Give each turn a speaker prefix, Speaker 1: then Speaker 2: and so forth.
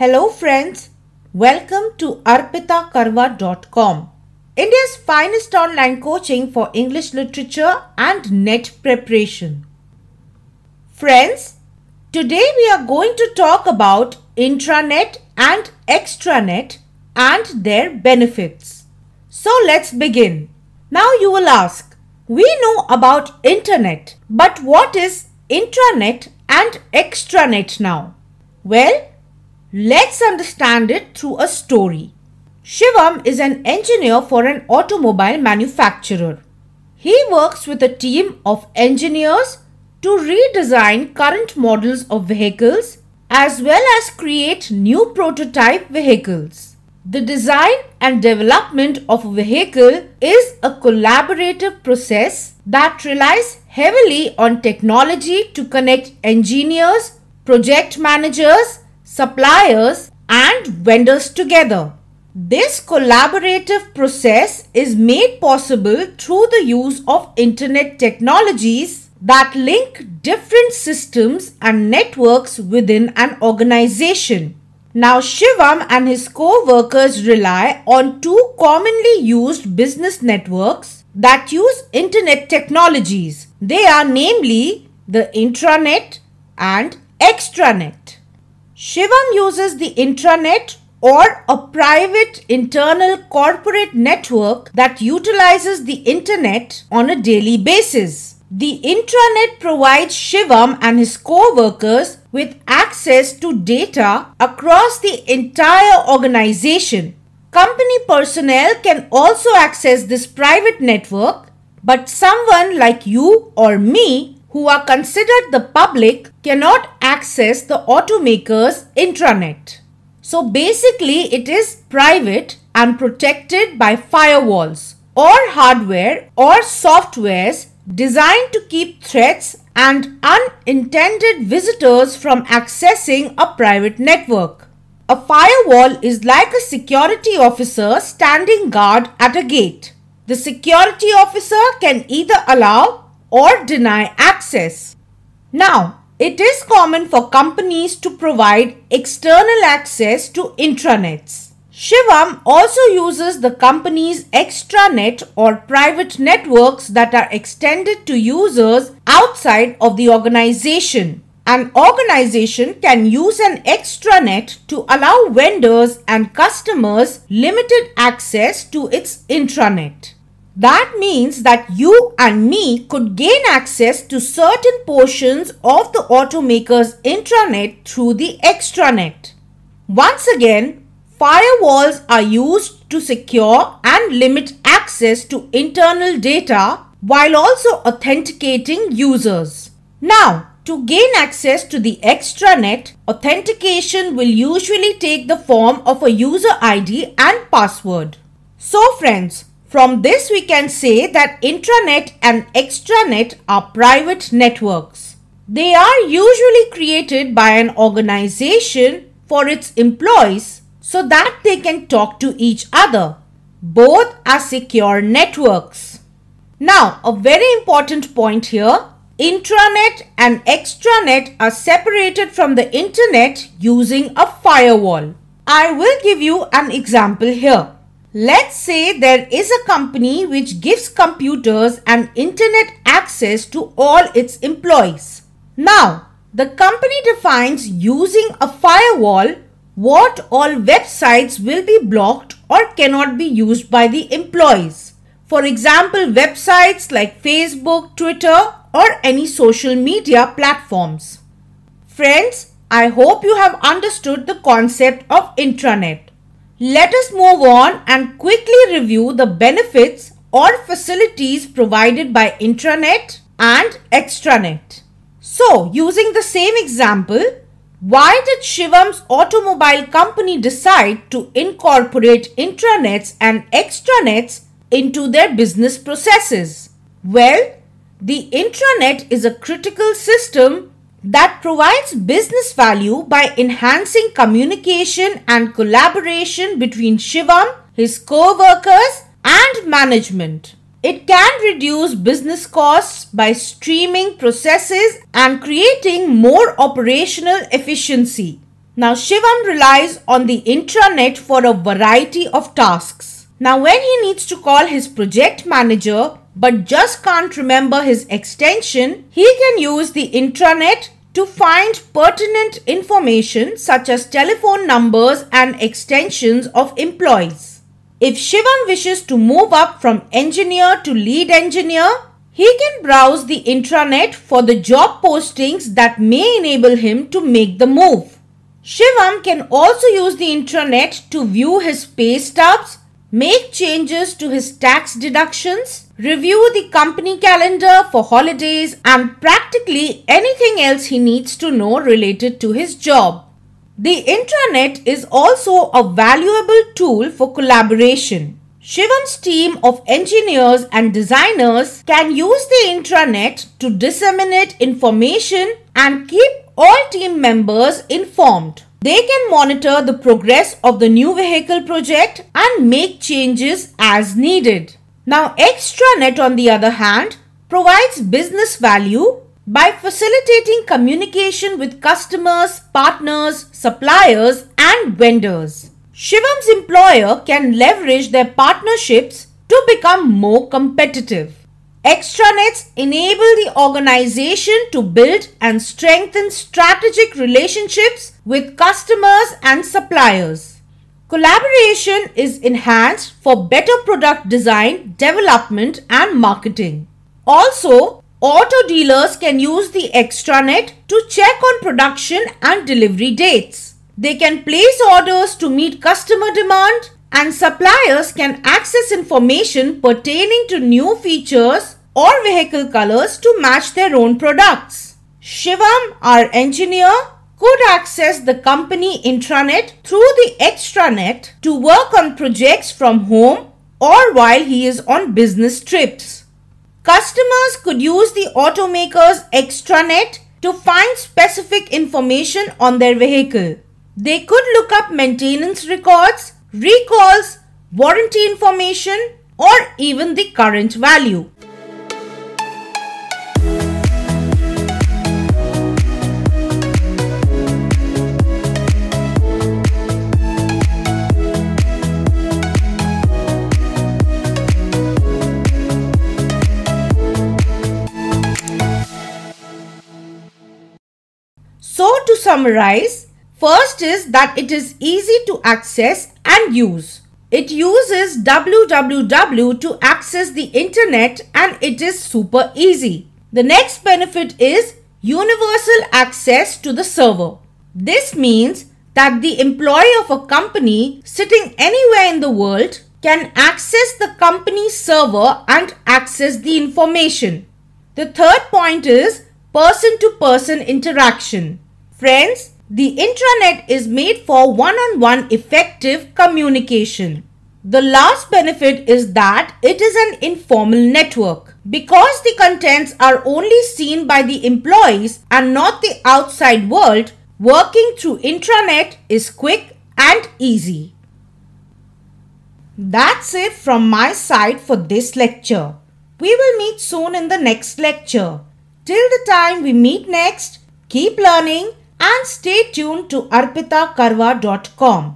Speaker 1: Hello friends, welcome to arpitakarwa.com. India's finest online coaching for English literature and NET preparation. Friends, today we are going to talk about intranet and extranet and their benefits. So let's begin. Now you will ask, we know about internet, but what is intranet and extranet now? Well, Let's understand it through a story. Shivam is an engineer for an automobile manufacturer. He works with a team of engineers to redesign current models of vehicles as well as create new prototype vehicles. The design and development of a vehicle is a collaborative process that relies heavily on technology to connect engineers, project managers, suppliers and vendors together. This collaborative process is made possible through the use of internet technologies that link different systems and networks within an organization. Now, Shivam and his co workers rely on two commonly used business networks that use internet technologies. They are namely the intranet and extranet. Shivam uses the intranet or a private internal corporate network that utilizes the internet on a daily basis. The intranet provides Shivam and his co-workers with access to data across the entire organization. Company personnel can also access this private network, but someone like you or me who are considered the public cannot access the automaker's intranet. So basically it is private and protected by firewalls or hardware or softwares designed to keep threats and unintended visitors from accessing a private network. A firewall is like a security officer standing guard at a gate. The security officer can either allow or deny access. Now, it is common for companies to provide external access to intranets. Shivam also uses the company's extranet or private networks that are extended to users outside of the organization. An organization can use an extranet to allow vendors and customers limited access to its intranet. That means that you and me could gain access to certain portions of the automaker's intranet through the extranet. Once again, firewalls are used to secure and limit access to internal data while also authenticating users. Now, to gain access to the extranet, authentication will usually take the form of a user ID and password. So friends, from this we can say that intranet and extranet are private networks. They are usually created by an organization for its employees so that they can talk to each other. Both are secure networks. Now a very important point here. Intranet and extranet are separated from the internet using a firewall. I will give you an example here. Let's say there is a company which gives computers and internet access to all its employees. Now, the company defines using a firewall what all websites will be blocked or cannot be used by the employees. For example, websites like Facebook, Twitter or any social media platforms. Friends, I hope you have understood the concept of intranet. Let us move on and quickly review the benefits or facilities provided by intranet and extranet. So, using the same example, why did Shivam's automobile company decide to incorporate intranets and extranets into their business processes? Well, the intranet is a critical system that provides business value by enhancing communication and collaboration between Shivam, his co-workers and management. It can reduce business costs by streaming processes and creating more operational efficiency. Now Shivam relies on the intranet for a variety of tasks. Now when he needs to call his project manager but just can't remember his extension, he can use the intranet to find pertinent information such as telephone numbers and extensions of employees. If Shivam wishes to move up from engineer to lead engineer, he can browse the intranet for the job postings that may enable him to make the move. Shivam can also use the intranet to view his pay stubs, make changes to his tax deductions, review the company calendar for holidays and practically anything else he needs to know related to his job. The intranet is also a valuable tool for collaboration. Shivan's team of engineers and designers can use the intranet to disseminate information and keep all team members informed. They can monitor the progress of the new vehicle project and make changes as needed. Now extranet on the other hand provides business value by facilitating communication with customers, partners, suppliers and vendors. Shivam's employer can leverage their partnerships to become more competitive. Extranets enable the organization to build and strengthen strategic relationships with customers and suppliers. Collaboration is enhanced for better product design, development and marketing. Also, auto dealers can use the extranet to check on production and delivery dates. They can place orders to meet customer demand and suppliers can access information pertaining to new features or vehicle colors to match their own products. Shivam, our engineer, could access the company intranet through the extranet to work on projects from home or while he is on business trips. Customers could use the automaker's extranet to find specific information on their vehicle. They could look up maintenance records, recalls, warranty information, or even the current value. to summarize, first is that it is easy to access and use. It uses www to access the internet and it is super easy. The next benefit is universal access to the server. This means that the employee of a company sitting anywhere in the world can access the company server and access the information. The third point is person to person interaction. Friends, the intranet is made for one-on-one effective communication. The last benefit is that it is an informal network. Because the contents are only seen by the employees and not the outside world, working through intranet is quick and easy. That's it from my side for this lecture. We will meet soon in the next lecture. Till the time we meet next, keep learning and stay tuned to arpitakarwa.com